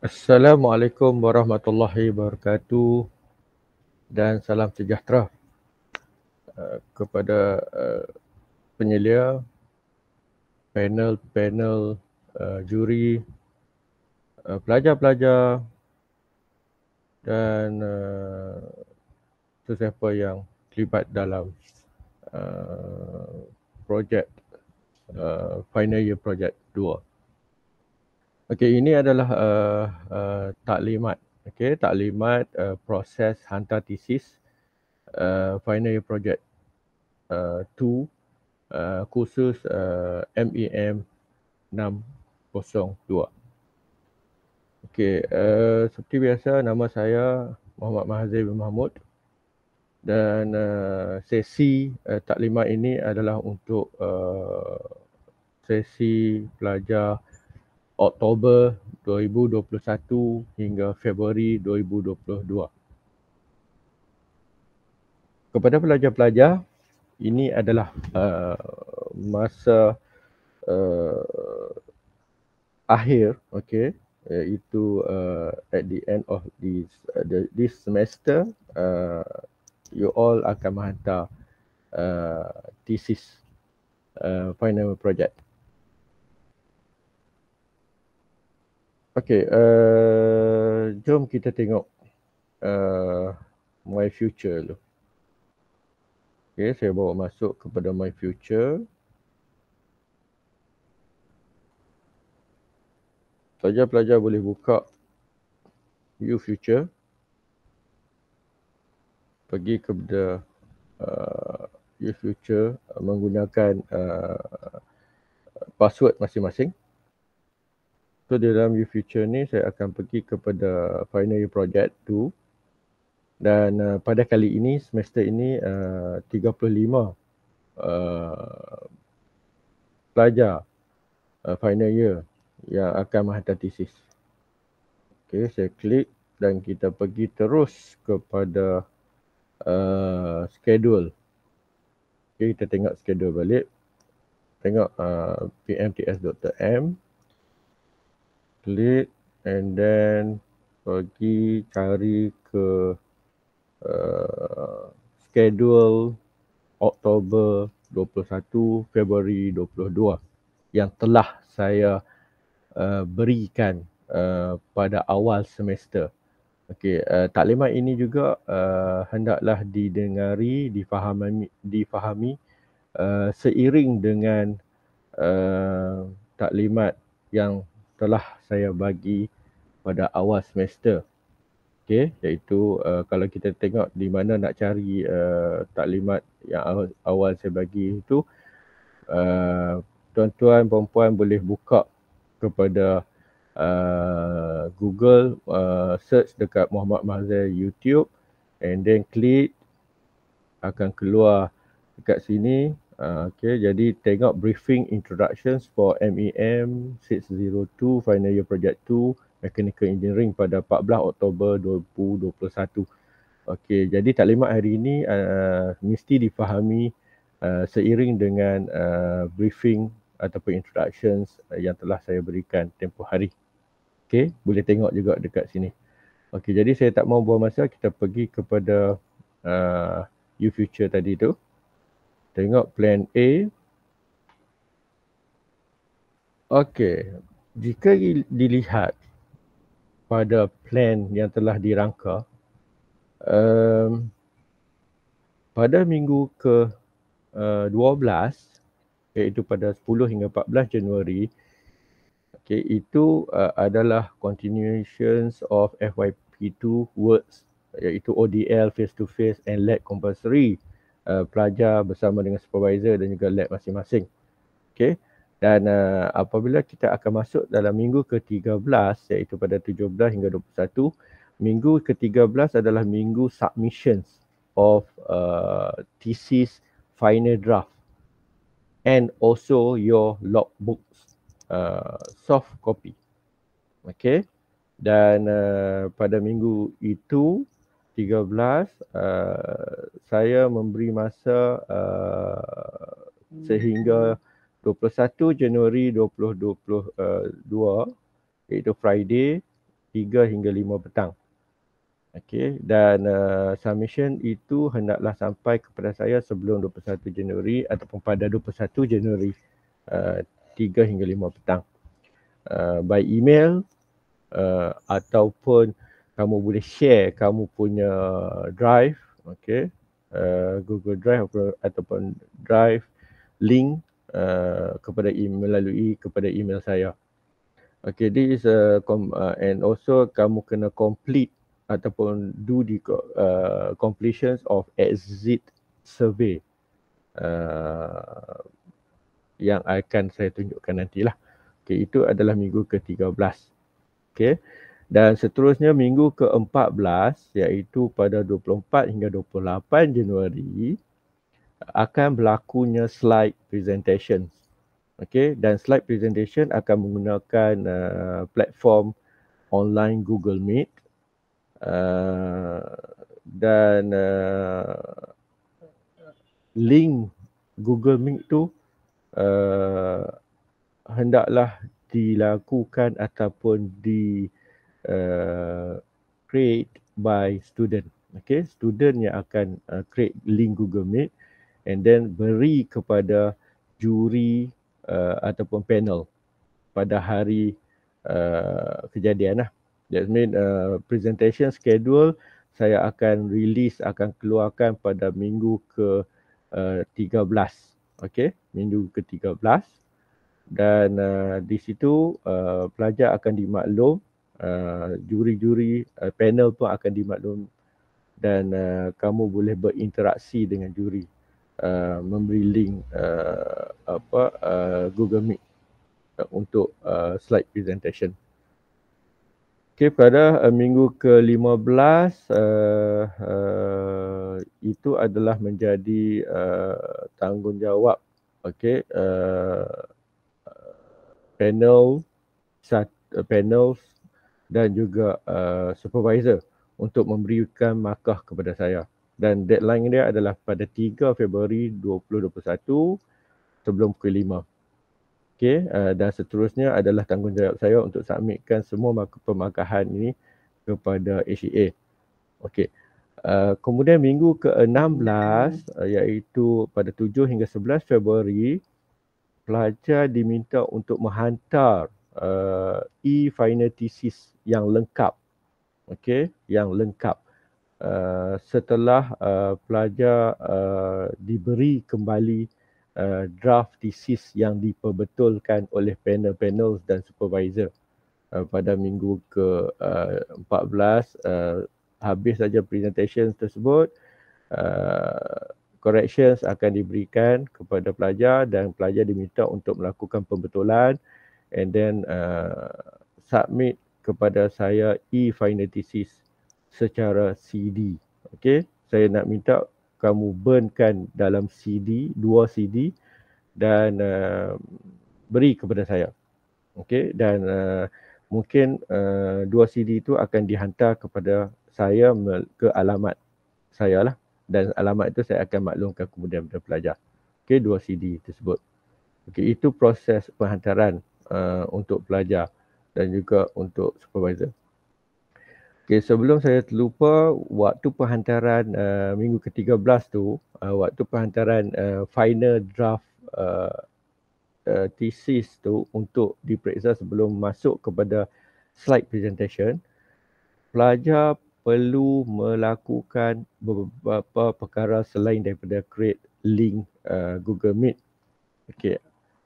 Assalamualaikum warahmatullahi wabarakatuh dan salam sejahtera uh, kepada uh, penyelia panel-panel uh, juri pelajar-pelajar dan sesiapa yang terlibat dalam projek final year projek 2 Okey, ini adalah uh, uh, taklimat. Okey, taklimat uh, proses hantar tesis uh, final year project 2 uh, uh, khusus uh, MEM 602. Okey, uh, seperti biasa nama saya Muhammad Mahazir bin Mahmud dan uh, sesi uh, taklimat ini adalah untuk uh, sesi pelajar Oktober 2021 hingga Februari 2022. Kepada pelajar-pelajar, ini adalah uh, masa uh, akhir, okay, iaitu uh, at the end of this uh, the, this semester, uh, you all akan menghantar uh, thesis uh, final project. Okay, uh, eh, jom kita tengok uh, my future dulu. Okay, saya bawa masuk kepada my future. Pelajar-pelajar boleh buka You future. Pergi kepada view uh, future menggunakan uh, password masing-masing. So dalam year future ni saya akan pergi kepada final year project tu dan uh, pada kali ini semester ini uh, 35 uh, pelajar uh, final year yang akan menghantar thesis. Okey, saya klik dan kita pergi terus kepada uh, schedule. Okey, kita tengok schedule balik. Tengok uh, pmts.m klik and then pergi cari ke uh, schedule Oktober 21 Februari 22 yang telah saya uh, berikan uh, pada awal semester. Okey, uh, taklimat ini juga uh, hendaklah didengari, difahami difahami uh, seiring dengan uh, taklimat yang telah saya bagi pada awal semester. Okey, iaitu uh, kalau kita tengok di mana nak cari uh, taklimat yang awal saya bagi itu uh, tuan-tuan puan-puan boleh buka kepada Uh, Google uh, search dekat Muhammad Mahzal YouTube and then click akan keluar dekat sini Ah, okay, jadi tengok briefing introductions for MEM 602 e final year project 2 mechanical engineering pada 14 Oktober 2021. Okay, jadi taklimat hari ini uh, mesti difahami uh, seiring dengan uh, briefing ataupun introductions uh, yang telah saya berikan tempoh hari. Okay, boleh tengok juga dekat sini. Okay, jadi saya tak mau buang masa, kita pergi kepada uh, U Future tadi tu. Tengok plan A. Okey, jika dilihat pada plan yang telah dirangka, um, pada minggu ke uh, eh, 12, iaitu pada 10 hingga 14 Januari, okay, itu uh, adalah continuations of FYP2 words, iaitu ODL, face-to-face and lag compulsory uh, pelajar bersama dengan supervisor dan juga lab masing-masing. Okay. Dan uh, apabila kita akan masuk dalam minggu ke-13 iaitu pada 17 hingga 21, minggu ke-13 adalah minggu submissions of uh, thesis final draft and also your logbooks uh, soft copy. Okay. Dan uh, pada minggu itu uh, saya memberi masa uh, sehingga 21 Januari 2022 iaitu Friday 3 hingga 5 petang. Okey dan uh, submission itu hendaklah sampai kepada saya sebelum 21 Januari ataupun pada 21 Januari uh, 3 hingga 5 petang. Uh, by email uh, ataupun kamu boleh share kamu punya drive okay uh, Google Drive atau ataupun drive link uh, kepada email melalui kepada email saya okay this is a uh, and also kamu kena complete ataupun do the uh, completions of exit survey uh, yang akan saya tunjukkan nantilah. Okey, itu adalah minggu ke-13. Okey. Dan seterusnya minggu ke-14 iaitu pada 24 hingga 28 Januari akan berlakunya slide presentation. Okey dan slide presentation akan menggunakan uh, platform online Google Meet. Uh, dan uh, link Google Meet tu uh, hendaklah dilakukan ataupun di uh, create by student. Okay, student yang akan uh, create link Google Meet and then beri kepada juri uh, ataupun panel pada hari uh, kejadian lah. That mean uh, presentation schedule saya akan release, akan keluarkan pada minggu ke uh, 13. Okay, minggu ke 13. Dan uh, di situ uh, pelajar akan dimaklum Uh, juri-juri uh, uh, panel tu akan dimaklum dan uh, kamu boleh berinteraksi dengan juri uh, memberi link uh, apa uh, Google Meet uh, untuk uh, slide presentation. Okay, pada uh, minggu ke-15 uh, uh, itu adalah menjadi uh, tanggungjawab okay, uh, panel sat, uh, panels dan juga uh, supervisor untuk memberikan markah kepada saya dan deadline dia adalah pada 3 Februari 2021 sebelum pukul 5. Okay, uh, dan seterusnya adalah tanggungjawab saya untuk submitkan semua pemarkahan ini kepada HEA. Okay. Uh, kemudian minggu ke-16 uh, iaitu pada 7 hingga 11 Februari pelajar diminta untuk menghantar uh, e-finitesis yang lengkap. Okey, yang lengkap. Uh, setelah uh, pelajar uh, diberi kembali uh, draft thesis yang diperbetulkan oleh panel-panel dan supervisor uh, pada minggu ke uh, 14 uh, habis saja presentation tersebut uh, corrections akan diberikan kepada pelajar dan pelajar diminta untuk melakukan pembetulan uh, and then uh, submit kepada saya e-final thesis secara CD. Okay, saya nak minta kamu burnkan dalam CD, dua CD dan uh, beri kepada saya. Okay, dan uh, mungkin uh, dua CD itu akan dihantar kepada saya ke alamat saya lah. Dan alamat itu saya akan maklumkan kemudian kepada pelajar. Okay, dua CD tersebut. Okay, itu proses penghantaran Uh, untuk pelajar dan juga untuk supervisor. Okay, sebelum saya terlupa, waktu penghantaran uh, minggu ke-13 tu, uh, waktu penghantaran uh, final draft uh, uh, thesis tu untuk diperiksa sebelum masuk kepada slide presentation, pelajar perlu melakukan beberapa perkara selain daripada create link uh, Google Meet. Okay.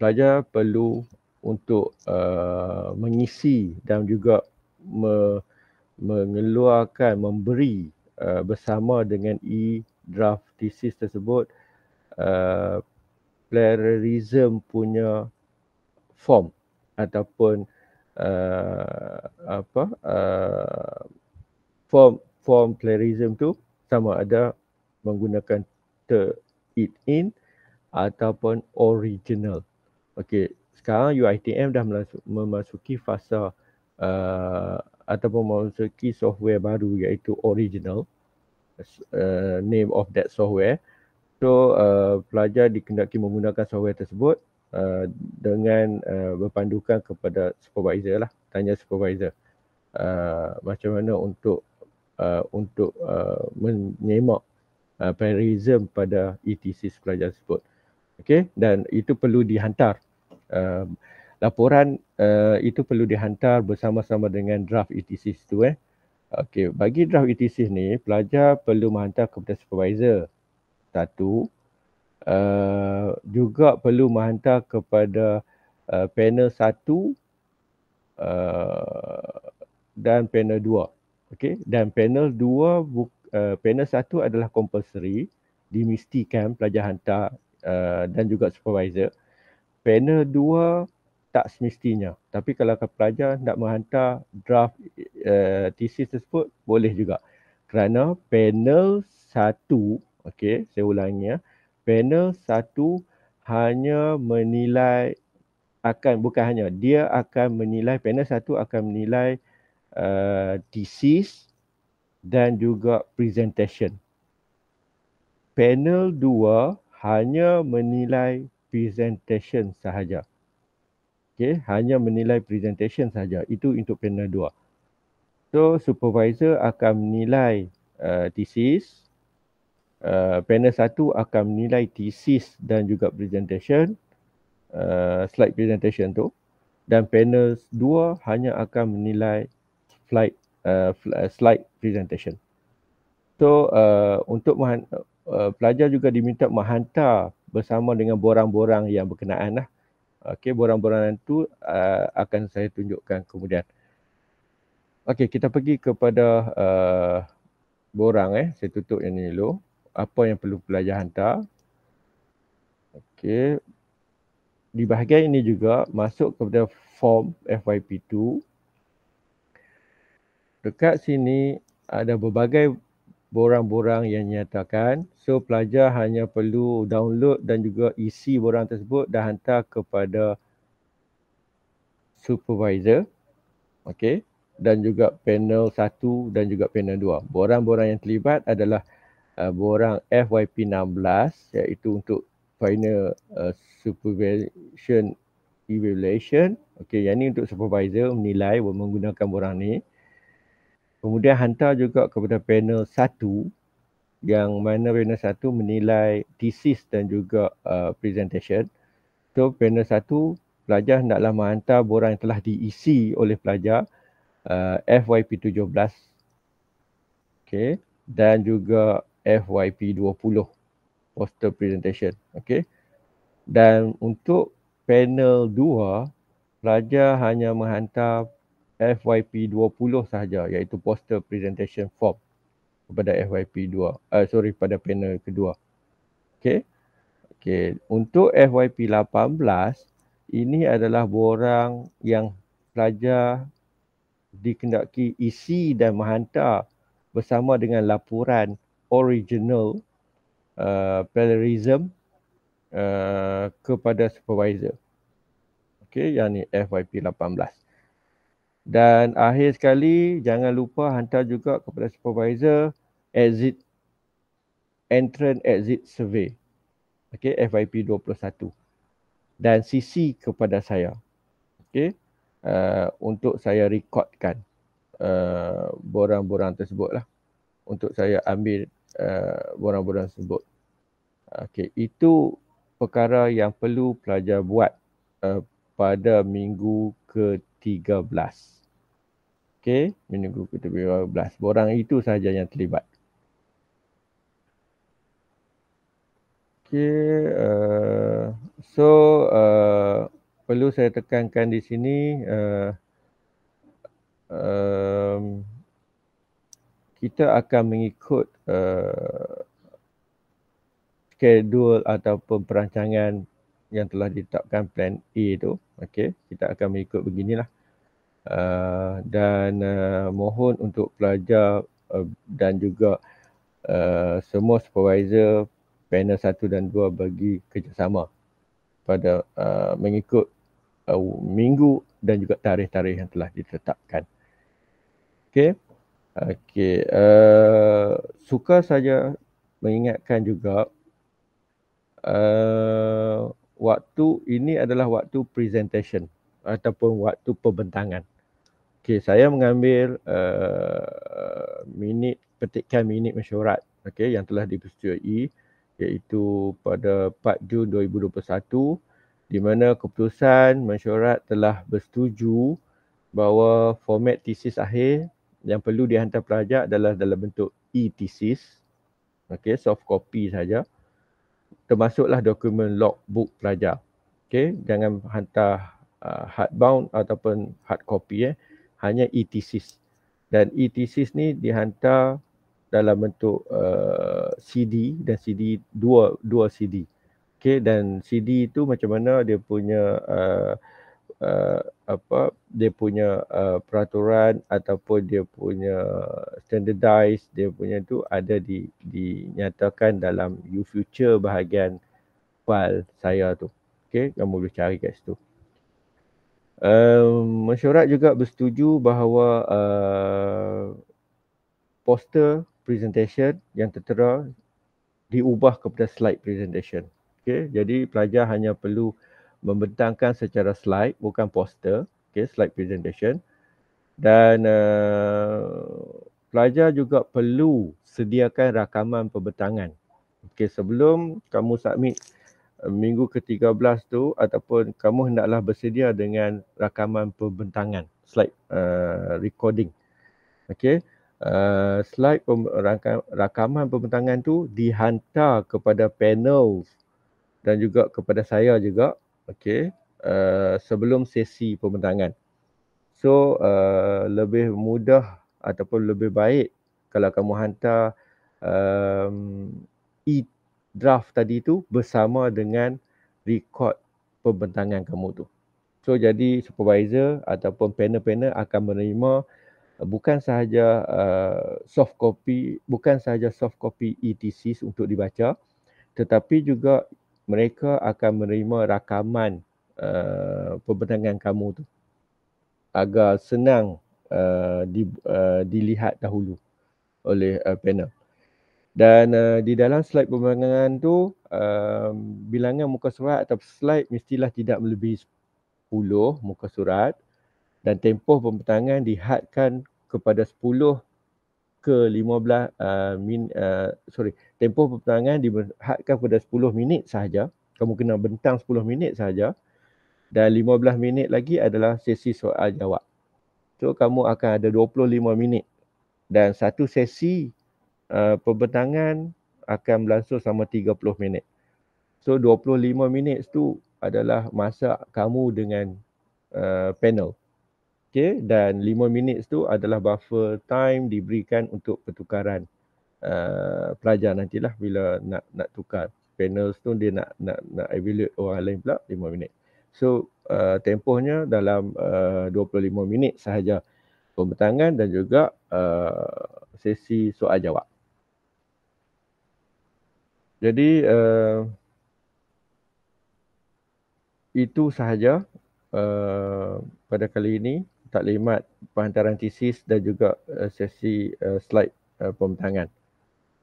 Pelajar perlu untuk uh, mengisi dan juga me- mengeluarkan memberi uh, bersama dengan e draft thesis tersebut uh, plagiarism punya form ataupun uh, apa uh, form form plagiarism tu sama ada menggunakan ter it in ataupun original okey sekarang UiTM dah memasuki fasa uh, ataupun memasuki software baru iaitu original uh, name of that software. So uh, pelajar dikendaki menggunakan software tersebut uh, dengan uh, berpandukan kepada supervisor lah. Tanya supervisor uh, macam mana untuk uh, untuk uh, menyemak uh, plagiarism pada ETC pelajar tersebut. Okay dan itu perlu dihantar laporan uh, itu perlu dihantar bersama-sama dengan draft ETC itu eh. Okey, bagi draft ETC ni pelajar perlu menghantar kepada supervisor. Satu uh, juga perlu menghantar kepada uh, panel satu uh, dan panel dua. Okey, dan panel dua buk, uh, panel satu adalah compulsory dimistikan pelajar hantar uh, dan juga supervisor. Uh, panel dua tak semestinya. Tapi kalau pelajar nak menghantar draft uh, thesis tersebut boleh juga. Kerana panel satu, okey, saya ulangi ya. Panel satu hanya menilai akan bukan hanya dia akan menilai panel satu akan menilai uh, thesis dan juga presentation. Panel dua hanya menilai presentation sahaja. Okay, hanya menilai presentation sahaja. Itu untuk panel dua. So, supervisor akan menilai uh, thesis. Uh, panel satu akan menilai thesis dan juga presentation uh, slide presentation tu dan panel dua hanya akan menilai slide uh, uh, slide presentation. So uh, untuk uh, pelajar juga diminta menghantar bersama dengan borang-borang yang berkenaan lah. Okey, borang-borang itu uh, akan saya tunjukkan kemudian. Okey, kita pergi kepada uh, borang eh. Saya tutup yang ini dulu. Apa yang perlu pelajar hantar. Okey. Di bahagian ini juga masuk kepada form FYP2. Dekat sini ada berbagai borang-borang yang nyatakan. So pelajar hanya perlu download dan juga isi borang tersebut dan hantar kepada supervisor. Okay. Dan juga panel satu dan juga panel dua. Borang-borang yang terlibat adalah uh, borang FYP16 iaitu untuk final uh, supervision evaluation. Okay, yang ini untuk supervisor menilai menggunakan borang ni. Kemudian hantar juga kepada panel satu yang mana panel satu menilai thesis dan juga uh, presentation. So panel satu pelajar hendaklah menghantar borang yang telah diisi oleh pelajar uh, FYP 17 okay, dan juga FYP 20 poster presentation. Okay. Dan untuk panel dua, pelajar hanya menghantar FYP20 sahaja iaitu poster presentation form kepada FYP2 uh, eh, sorry pada panel kedua. Okey. Okey, untuk FYP18 ini adalah borang yang pelajar dikendaki isi dan menghantar bersama dengan laporan original uh, plagiarism uh, kepada supervisor. Okey, yang ni FYP 18 dan akhir sekali jangan lupa hantar juga kepada supervisor exit entrance exit survey okey FYP 21 dan CC kepada saya okey uh, untuk saya rekodkan uh, borang-borang tersebutlah untuk saya ambil uh, borang-borang tersebut okey itu perkara yang perlu pelajar buat uh, pada minggu ke Okey, minggu ke-13. Borang itu sahaja yang terlibat. Okey, uh, so uh, perlu saya tekankan di sini uh, um, kita akan mengikut uh, schedule ataupun perancangan yang telah ditetapkan plan A tu okey kita akan mengikut beginilah uh, dan uh, mohon untuk pelajar uh, dan juga uh, semua supervisor panel satu dan dua bagi kerjasama pada uh, mengikut uh, minggu dan juga tarikh-tarikh yang telah ditetapkan okey okey uh, suka saja mengingatkan juga uh, waktu ini adalah waktu presentation ataupun waktu pembentangan. Okey, saya mengambil uh, minit petikan minit mesyuarat okey yang telah dipersetujui iaitu pada 4 Jun 2021 di mana keputusan mesyuarat telah bersetuju bahawa format thesis akhir yang perlu dihantar pelajar adalah dalam bentuk e-thesis okey soft copy saja termasuklah dokumen logbook pelajar. Okey, jangan hantar uh, hardbound ataupun hard copy eh. Hanya e-thesis. Dan e-thesis ni dihantar dalam bentuk uh, CD dan CD dua dua CD. Okey, dan CD itu macam mana dia punya uh, uh, apa dia punya uh, peraturan ataupun dia punya standardize dia punya tu ada di dinyatakan dalam you future bahagian file saya tu okey kamu boleh cari kat situ um, mesyuarat juga bersetuju bahawa uh, poster presentation yang tertera diubah kepada slide presentation okey jadi pelajar hanya perlu membentangkan secara slide bukan poster okay, slide presentation dan uh, pelajar juga perlu sediakan rakaman pembentangan okay, sebelum kamu submit eh, minggu ke-13 tu ataupun kamu hendaklah bersedia dengan rakaman pembentangan slide uh, recording okey uh, slide pem- rakam- rakaman pembentangan tu dihantar kepada panel dan juga kepada saya juga okay, uh, eh, sebelum sesi pembentangan. So uh, lebih mudah ataupun lebih baik kalau kamu hantar um, e-draft tadi tu bersama dengan rekod pembentangan kamu tu. So jadi supervisor ataupun panel-panel akan menerima bukan sahaja uh, soft copy, bukan sahaja soft copy ETCs untuk dibaca tetapi juga mereka akan menerima rakaman uh, eh, pembenangan kamu tu agar senang uh, di, uh, dilihat dahulu oleh uh, panel. Dan uh, di dalam slide pembentangan tu uh, bilangan muka surat atau slide mestilah tidak melebihi 10 muka surat dan tempoh pembentangan dihadkan kepada 10 ke 15 uh, min uh, sorry tempoh pertandingan diberhadkan pada 10 minit sahaja kamu kena bentang 10 minit sahaja dan 15 minit lagi adalah sesi soal jawab so kamu akan ada 25 minit dan satu sesi uh, perbentangan akan berlangsung selama 30 minit so 25 minit tu adalah masa kamu dengan uh, panel Okay, dan lima minit tu adalah buffer time diberikan untuk pertukaran uh, pelajar nantilah bila nak nak tukar panel tu dia nak nak nak evaluate orang lain pula lima minit. So uh, tempohnya dalam ah, dua puluh lima minit sahaja pembentangan dan juga uh, sesi soal jawab. Jadi uh, itu sahaja uh, pada kali ini taklimat penghantaran thesis dan juga uh, sesi uh, slide uh, pembentangan.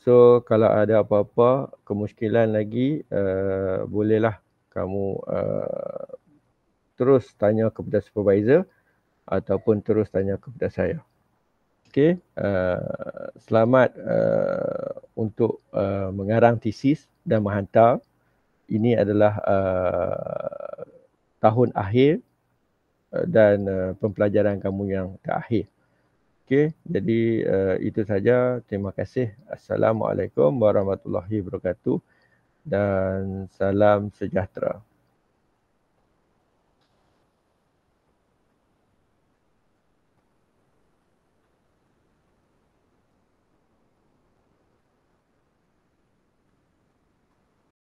So kalau ada apa-apa kemusykilan lagi uh, bolehlah kamu uh, terus tanya kepada supervisor ataupun terus tanya kepada saya. Okay. Uh, selamat uh, untuk uh, mengarang thesis dan menghantar. Ini adalah uh, tahun akhir Eh, dan uh, eh, pempelajaran kamu yang terakhir. Okey, jadi uh, itu saja. Terima kasih. Assalamualaikum warahmatullahi wabarakatuh dan salam sejahtera.